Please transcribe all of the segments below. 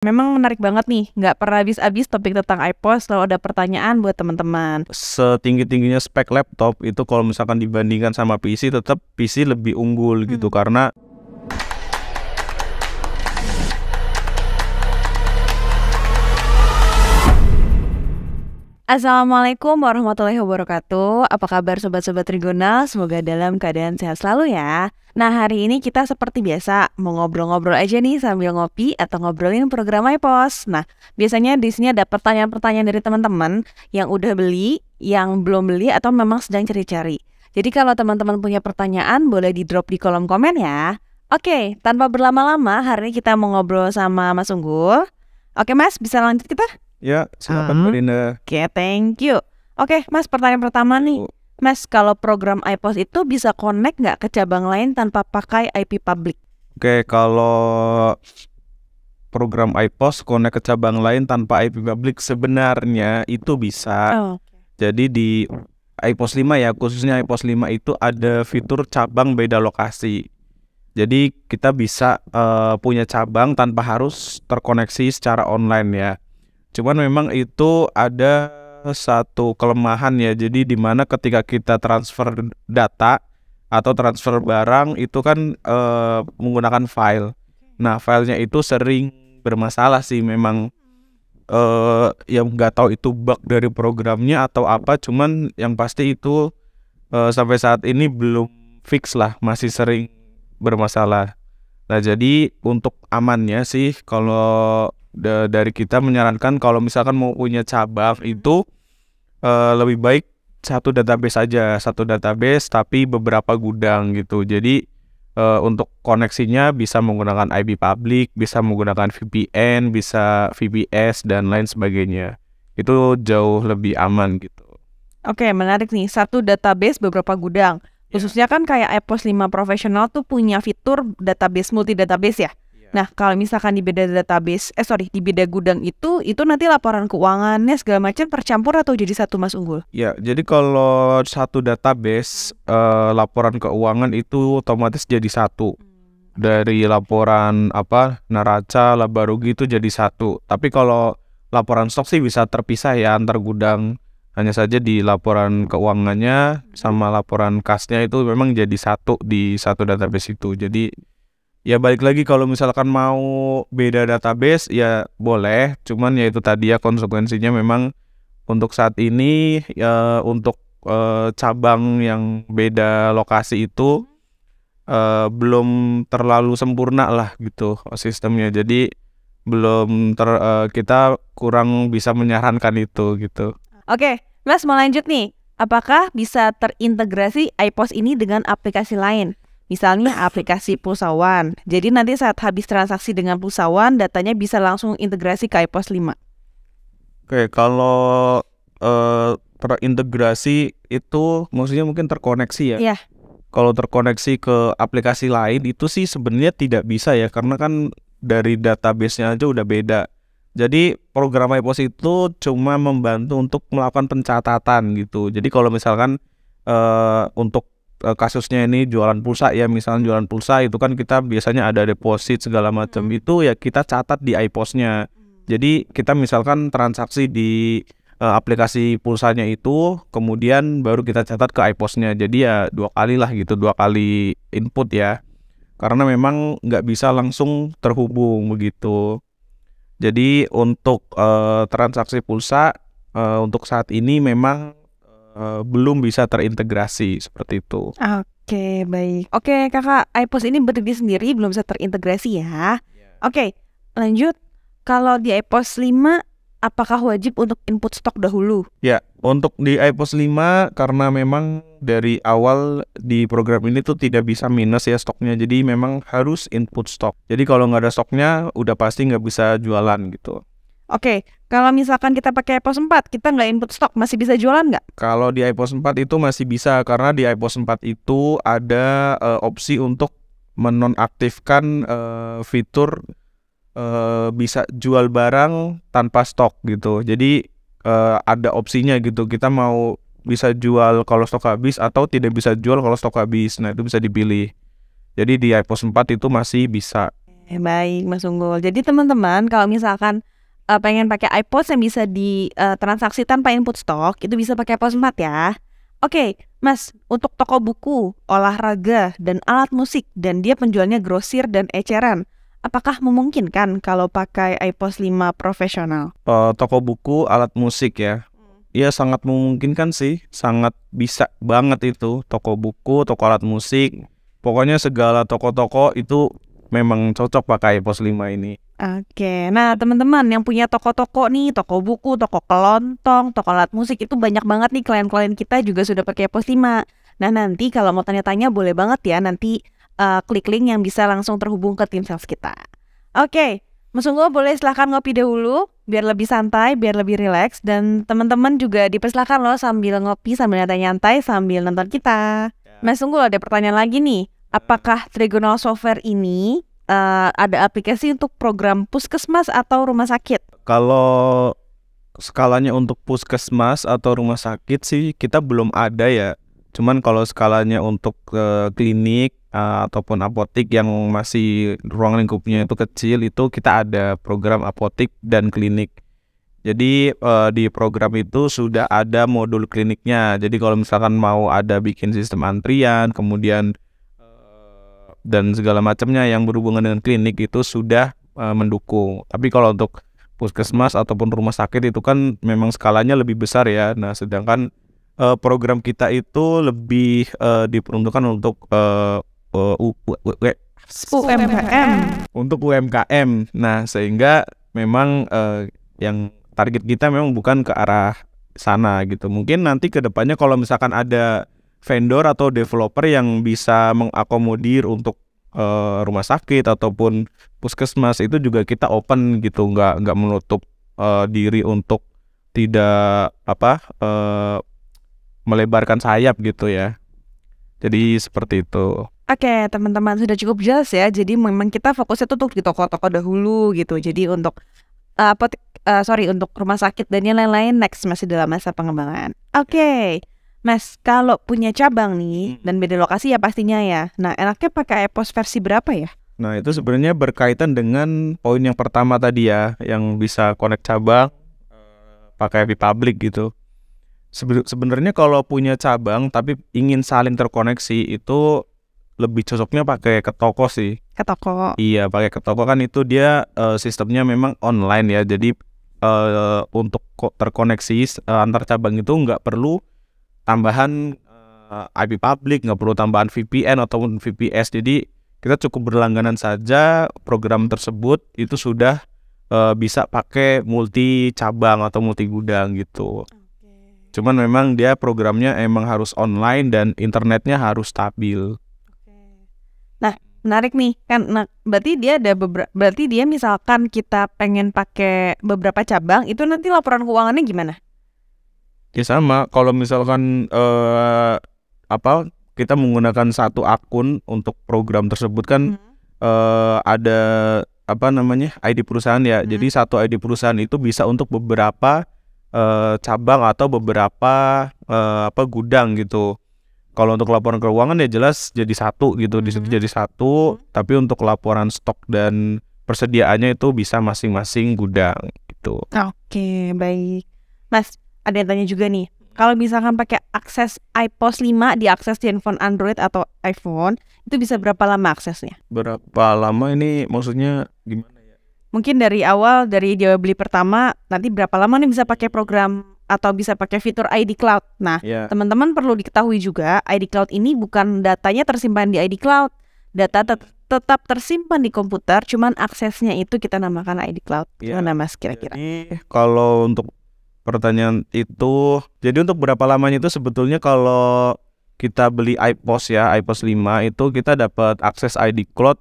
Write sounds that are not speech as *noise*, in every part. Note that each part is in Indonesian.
Memang menarik banget nih, nggak pernah habis-habis topik tentang iPod, selalu ada pertanyaan buat teman-teman. Setinggi-tingginya spek laptop itu kalau misalkan dibandingkan sama PC, tetap PC lebih unggul gitu. hmm. gitu karena Assalamualaikum warahmatullahi wabarakatuh. Apa kabar sobat-sobat Trigona? Semoga dalam keadaan sehat selalu ya. Nah, hari ini kita seperti biasa mau ngobrol-ngobrol aja nih sambil ngopi atau ngobrolin program iPos. Nah, biasanya di sini ada pertanyaan-pertanyaan dari teman-teman yang udah beli, yang belum beli atau memang sedang cari-cari. Jadi kalau teman-teman punya pertanyaan boleh di-drop di kolom komen ya. Oke, tanpa berlama-lama hari ini kita mau ngobrol sama Mas Unggul. Oke Mas, bisa lanjut kita? Ya, silakan uh -huh. Oke, okay, thank you. Oke, okay, Mas pertanyaan pertama nih. Mas, kalau program iPos itu bisa connect nggak ke cabang lain tanpa pakai IP public? Oke, okay, kalau program iPos connect ke cabang lain tanpa IP public sebenarnya itu bisa. Oh, Jadi di iPos 5 ya, khususnya iPos 5 itu ada fitur cabang beda lokasi. Jadi kita bisa uh, punya cabang tanpa harus terkoneksi secara online ya. Cuman memang itu ada satu kelemahan ya. Jadi di mana ketika kita transfer data atau transfer barang itu kan e, menggunakan file. Nah, filenya itu sering bermasalah sih memang e, yang nggak tahu itu bug dari programnya atau apa. Cuman yang pasti itu e, sampai saat ini belum fix lah, masih sering bermasalah. Nah, jadi untuk amannya sih kalau da dari kita menyarankan kalau misalkan mau punya cabang itu uh, lebih baik satu database saja satu database tapi beberapa gudang gitu jadi uh, untuk koneksinya bisa menggunakan IP public bisa menggunakan VPN bisa VPS dan lain sebagainya itu jauh lebih aman gitu oke menarik nih satu database beberapa gudang iya. khususnya kan kayak Epos 5 Profesional tuh punya fitur database multi database ya Iya. Nah, kalau misalkan di beda database, eh sorry, di beda gudang itu, itu nanti laporan keuangannya segala macam tercampur atau jadi satu mas unggul? Ya, jadi kalau satu database, eh, laporan keuangan itu otomatis jadi satu. Hmm. Dari laporan apa neraca laba rugi itu jadi satu. Tapi kalau laporan stok sih bisa terpisah ya antar gudang. Hanya saja di laporan keuangannya hmm. sama laporan kasnya itu memang jadi satu di satu database itu. Jadi ya balik lagi kalau misalkan mau beda database ya boleh cuman ya itu tadi ya konsekuensinya memang untuk saat ini ya untuk uh, cabang yang beda lokasi itu uh, belum terlalu sempurna lah gitu sistemnya jadi belum ter uh, kita kurang bisa menyarankan itu gitu oke Mas mau lanjut nih apakah bisa terintegrasi iPos ini dengan aplikasi lain Misalnya aplikasi pusawan, Jadi nanti saat habis transaksi dengan pusawan datanya bisa langsung integrasi ke iPos 5. Oke, kalau uh, terintegrasi itu maksudnya mungkin terkoneksi ya? Iya. Kalau terkoneksi ke aplikasi lain itu sih sebenarnya tidak bisa ya karena kan dari database-nya aja udah beda. Jadi program iPos itu cuma membantu untuk melakukan pencatatan gitu. Jadi kalau misalkan uh, untuk Eh, kasusnya ini jualan pulsa ya misalnya jualan pulsa itu kan kita biasanya ada deposit segala macam hmm. itu ya kita catat di iPosnya hmm. jadi kita misalkan transaksi di uh, aplikasi pulsanya itu kemudian baru kita catat ke iPosnya jadi ya dua kali lah gitu dua kali input ya karena memang nggak bisa langsung terhubung begitu jadi untuk uh, transaksi pulsa uh, untuk saat ini memang Eh, belum bisa terintegrasi seperti itu. Oke, baik. Oke, Kakak, iPost ini berdiri sendiri belum bisa terintegrasi ya. Iya. Oke, lanjut. Kalau di iPost 5 apakah wajib untuk input stok dahulu? Ya, untuk di iPost 5 karena memang dari awal di program ini tuh tidak bisa minus ya stoknya. Jadi memang harus input stok. Jadi kalau nggak ada stoknya udah pasti nggak bisa jualan gitu. Oke, kalau misalkan kita pakai iPhone 4, kita nggak input stok, masih bisa jualan nggak? Kalau di iPhone 4 itu masih bisa, karena di iPhone 4 itu ada uh, opsi untuk menonaktifkan uh, fitur uh, bisa jual barang tanpa stok gitu. Jadi uh, ada opsinya gitu, kita mau bisa jual kalau stok habis atau tidak bisa jual kalau stok habis. Nah itu bisa dipilih. Jadi di iPhone 4 itu masih bisa. Eh, baik Mas Unggul. Jadi teman-teman kalau misalkan uh, pengen pakai iPod yang bisa di eh, transaksi tanpa input stok itu bisa pakai iPod Smart ya. Oke, okay, Mas, untuk toko buku, olahraga, dan alat musik, dan dia penjualnya grosir dan eceran, apakah memungkinkan kalau pakai iPod 5 profesional? Uh, toko buku, alat musik ya. Ya sangat memungkinkan sih, sangat bisa banget itu toko buku, toko alat musik. Pokoknya segala toko-toko itu memang cocok pakai iPod 5 ini. Oke, nah teman-teman yang punya toko-toko nih, toko buku, toko kelontong, toko alat musik itu banyak banget nih klien-klien kita juga sudah pakai Pos 5. Nah nanti kalau mau tanya-tanya boleh banget ya nanti uh, klik link yang bisa langsung terhubung ke tim sales kita. Oke, Mas boleh silahkan ngopi dahulu biar lebih santai, biar lebih rileks dan teman-teman juga dipersilakan loh sambil ngopi, sambil nyantai-nyantai, sambil nonton kita. Ya. Mas Unggul ada pertanyaan lagi nih, apakah Trigonal Software ini uh, ada aplikasi untuk program puskesmas atau rumah sakit? Kalau skalanya untuk puskesmas atau rumah sakit sih kita belum ada ya. Cuman kalau skalanya untuk uh, klinik uh, ataupun apotik yang masih ruang lingkupnya itu kecil itu kita ada program apotik dan klinik. Jadi uh, di program itu sudah ada modul kliniknya. Jadi kalau misalkan mau ada bikin sistem antrian, kemudian dan segala macamnya yang berhubungan dengan klinik itu sudah uh, mendukung. Tapi kalau untuk puskesmas ataupun rumah sakit itu kan memang skalanya lebih besar ya. Nah, sedangkan uh, program kita itu lebih uh, diperuntukkan untuk uh, uh, U U U UMKM. Untuk UMKM. Nah, sehingga memang uh, yang target kita memang bukan ke arah sana gitu. Mungkin nanti kedepannya kalau misalkan ada vendor atau developer yang bisa mengakomodir untuk uh, rumah sakit ataupun puskesmas itu juga kita open gitu nggak nggak menutup uh, diri untuk tidak apa uh, melebarkan sayap gitu ya jadi seperti itu Oke, okay, teman-teman sudah cukup jelas ya. Jadi memang kita fokusnya tuh di toko-toko dahulu gitu. Jadi untuk uh, uh, sorry untuk rumah sakit dan yang lain-lain next masih dalam masa pengembangan. Oke. Okay. Mas, kalau punya cabang nih dan beda lokasi ya pastinya ya. Nah, enaknya pakai EPOS versi berapa ya? Nah, itu sebenarnya berkaitan dengan poin yang pertama tadi ya, yang bisa connect cabang eh, pakai API public gitu. sebenarnya kalau punya cabang tapi ingin saling terkoneksi itu lebih cocoknya pakai ke toko sih. Ke toko. Iya, pakai ke toko kan itu dia uh, sistemnya memang online ya. Jadi uh, untuk terkoneksi uh, antar cabang itu nggak perlu tambahan uh, eh, IP public, nggak perlu tambahan VPN ataupun VPS. Jadi kita cukup berlangganan saja program tersebut itu sudah uh, bisa pakai multi cabang atau multi gudang gitu. Okay. Cuman memang dia programnya emang harus online dan internetnya harus stabil. Nah menarik nih kan nah, berarti dia ada beberapa berarti dia misalkan kita pengen pakai beberapa cabang itu nanti laporan keuangannya gimana? ya sama kalau misalkan uh, apa kita menggunakan satu akun untuk program tersebut kan hmm. uh, ada apa namanya ID perusahaan ya. Hmm. Jadi satu ID perusahaan itu bisa untuk beberapa uh, cabang atau beberapa uh, apa gudang gitu. Kalau untuk laporan keuangan ya jelas jadi satu gitu hmm. di situ hmm. jadi satu, hmm. tapi untuk laporan stok dan persediaannya itu bisa masing-masing gudang gitu. Oke, okay, baik. Mas, ada yang tanya juga nih kalau misalkan pakai akses iPOS 5 diakses di handphone Android atau iPhone, itu bisa berapa lama aksesnya? Berapa lama ini maksudnya gimana ya? Mungkin dari awal dari dia beli pertama, nanti berapa lama nih bisa pakai program atau bisa pakai fitur ID Cloud. Nah, teman ya. teman-teman perlu diketahui juga ID Cloud ini bukan datanya tersimpan di ID Cloud. Data te tetap tersimpan di komputer, cuman aksesnya itu kita namakan ID Cloud. Yeah. Gimana Mas kira-kira? Jadi kalau untuk pertanyaan itu. Jadi untuk berapa lamanya itu sebetulnya kalau kita beli iPos ya, iPos 5 itu kita dapat akses ID Cloud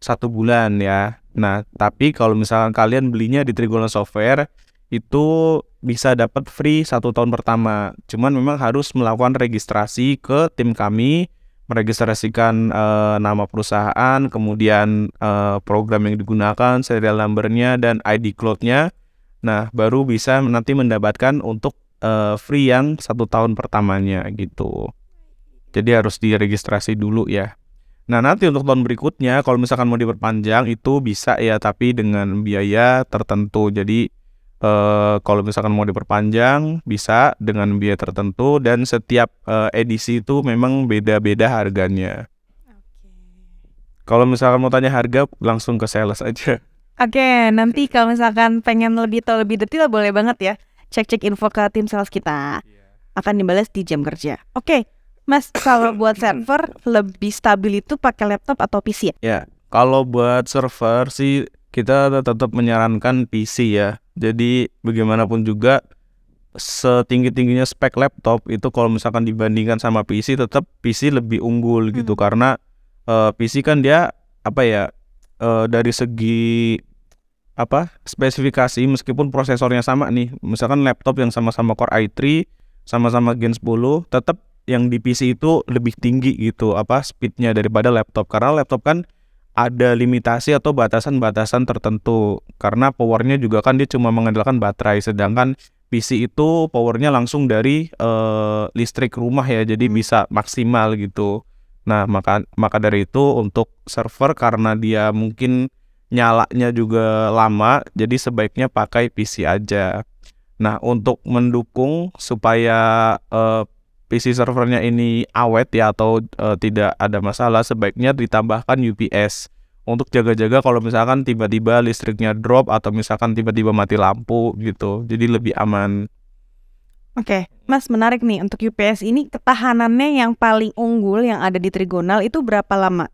satu bulan ya. Nah, tapi kalau misalkan kalian belinya di Trigona Software itu bisa dapat free satu tahun pertama. Cuman memang harus melakukan registrasi ke tim kami, meregistrasikan e, nama perusahaan, kemudian e, program yang digunakan, serial numbernya dan ID cloud-nya. Nah, baru bisa nanti mendapatkan untuk uh, free yang satu tahun pertamanya gitu. Jadi harus diregistrasi dulu ya. Nah nanti untuk tahun berikutnya kalau misalkan mau diperpanjang itu bisa ya tapi dengan biaya tertentu. Jadi eh, kalau misalkan mau diperpanjang bisa dengan biaya tertentu dan setiap eh, edisi itu memang beda-beda harganya. Okay. Kalau misalkan mau tanya harga langsung ke sales aja. Oke, nanti kalau misalkan pengen lebih tahu lebih detail boleh banget ya. Cek-cek info ke tim sales kita. Iya. Akan dibalas di jam kerja. Oke, okay. Mas, kalau *coughs* buat server lebih stabil itu pakai laptop atau PC ya? Ya, kalau buat server sih kita tetap menyarankan PC ya. Jadi bagaimanapun juga setinggi-tingginya spek laptop itu kalau misalkan dibandingkan sama PC tetap PC lebih unggul gitu hmm. karena uh, eh, PC kan dia apa ya uh, dari segi apa spesifikasi meskipun prosesornya sama nih misalkan laptop yang sama-sama Core i3 sama-sama Gen 10 tetap yang di PC itu lebih tinggi gitu apa speednya daripada laptop karena laptop kan ada limitasi atau batasan-batasan tertentu karena powernya juga kan dia cuma mengandalkan baterai sedangkan PC itu powernya langsung dari uh, listrik rumah ya jadi hmm. bisa maksimal gitu Nah, maka maka dari itu untuk server karena dia mungkin nyalanya juga lama, jadi sebaiknya pakai PC aja. Nah, untuk mendukung supaya uh, eh, PC servernya ini awet ya atau uh, tidak ada masalah, sebaiknya ditambahkan UPS untuk jaga-jaga kalau misalkan tiba-tiba listriknya drop atau misalkan tiba-tiba mati lampu gitu. Jadi lebih aman. Oke, Mas menarik nih untuk UPS ini ketahanannya yang paling unggul yang ada di trigonal itu berapa lama?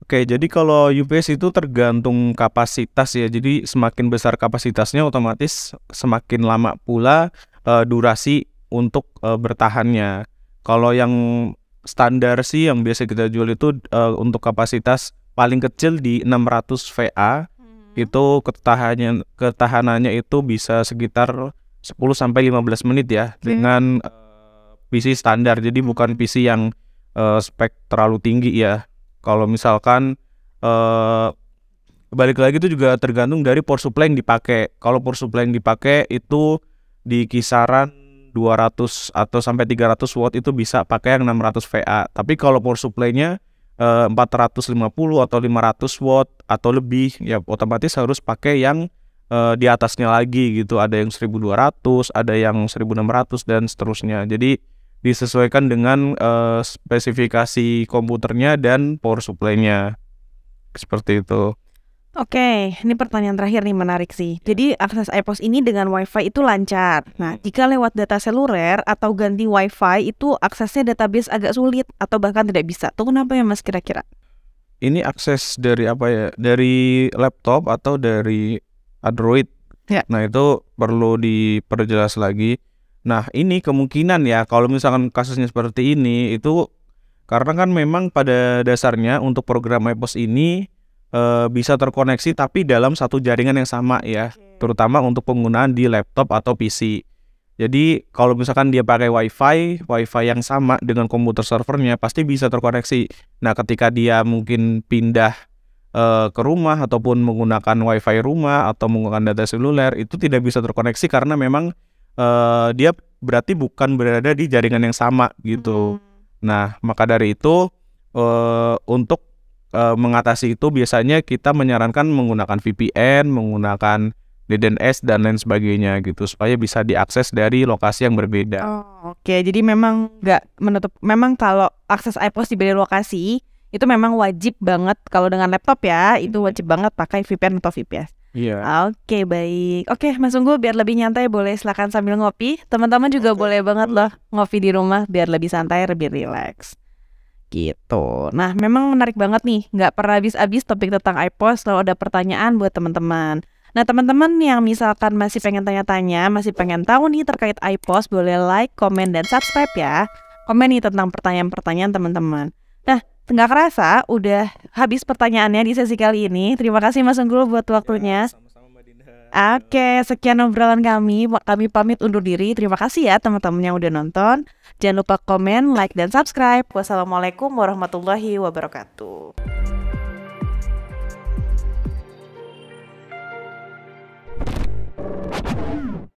Oke, jadi kalau UPS itu tergantung kapasitas ya. Jadi semakin besar kapasitasnya otomatis semakin lama pula e, durasi untuk e, bertahannya. Kalau yang standar sih yang biasa kita jual itu e, untuk kapasitas paling kecil di 600 VA hmm. itu ketahanannya ketahanannya itu bisa sekitar 10 sampai 15 menit ya hmm. dengan eh, PC standar. Jadi hmm. bukan PC yang uh, spek terlalu tinggi ya. Kalau misalkan uh, balik lagi itu juga tergantung dari power supply yang dipakai. Kalau power supply yang dipakai itu di kisaran 200 atau sampai 300 watt itu bisa pakai yang 600 VA. Tapi kalau power supply-nya uh, 450 atau 500 watt atau lebih ya otomatis harus pakai yang uh, di atasnya lagi gitu ada yang 1200 ada yang 1600 dan seterusnya jadi disesuaikan dengan uh, spesifikasi komputernya dan power supply-nya seperti itu Oke, ini pertanyaan terakhir nih menarik sih. Iya. Jadi akses iPos ini dengan WiFi itu lancar. Nah, jika lewat data seluler atau ganti WiFi itu aksesnya database agak sulit atau bahkan tidak bisa. Tuh kenapa ya Mas kira-kira? Ini akses dari apa ya? Dari laptop atau dari Android. Ya. Nah itu perlu diperjelas lagi. Nah ini kemungkinan ya kalau misalkan kasusnya seperti ini itu karena kan memang pada dasarnya untuk program EPOS ini e, bisa terkoneksi tapi dalam satu jaringan yang sama ya, terutama untuk penggunaan di laptop atau PC. Jadi kalau misalkan dia pakai WiFi, WiFi yang sama dengan komputer servernya pasti bisa terkoneksi. Nah ketika dia mungkin pindah Eh, ke rumah ataupun menggunakan wifi rumah atau menggunakan data seluler itu tidak bisa terkoneksi karena memang uh, dia berarti bukan berada di jaringan yang sama gitu. Hmm. Nah maka dari itu uh, untuk uh, mengatasi itu biasanya kita menyarankan menggunakan VPN, menggunakan DDoS dan lain sebagainya gitu supaya bisa diakses dari lokasi yang berbeda. Oh, Oke, okay. jadi memang nggak menutup. Memang kalau akses ipos di beda lokasi itu memang wajib banget kalau dengan laptop ya itu wajib banget pakai VPN atau VPS. Iya. Yeah. Oke okay, baik. Oke okay, Mas Unggul biar lebih nyantai boleh silakan sambil ngopi. Teman-teman juga okay. boleh banget loh ngopi di rumah biar lebih santai lebih relax. Gitu. Nah memang menarik banget nih nggak pernah habis-habis topik tentang iPost kalau ada pertanyaan buat teman-teman. Nah teman-teman yang misalkan masih pengen tanya-tanya, masih pengen tahu nih terkait iPost boleh like, komen, dan subscribe ya. Komen nih tentang pertanyaan-pertanyaan teman-teman. Nah, Nggak kerasa, udah habis pertanyaannya di sesi kali ini. Terima kasih Mas Unggul buat waktunya. Ya, Oke, sekian obrolan kami. Kami pamit undur diri. Terima kasih ya teman-teman yang udah nonton. Jangan lupa komen, like, dan subscribe. Wassalamualaikum warahmatullahi wabarakatuh.